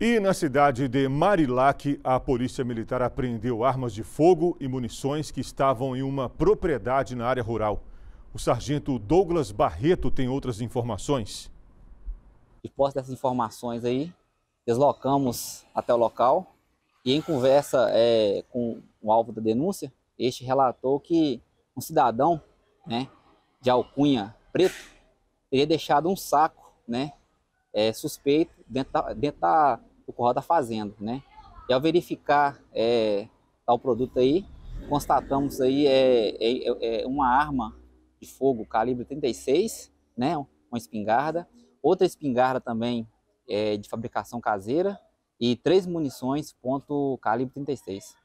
E na cidade de Marilac, a Polícia Militar apreendeu armas de fogo e munições que estavam em uma propriedade na área rural. O sargento Douglas Barreto tem outras informações. E posse dessas informações aí, deslocamos até o local e em conversa é, com o alvo da denúncia, este relatou que um cidadão né, de alcunha preto teria deixado um saco né, é, suspeito dentro, da, dentro da, do curral da fazenda, né? E ao verificar é, tal produto aí, constatamos aí é, é, é, é uma arma de fogo calibre 36, né? Uma espingarda, outra espingarda também é, de fabricação caseira e três munições ponto calibre 36.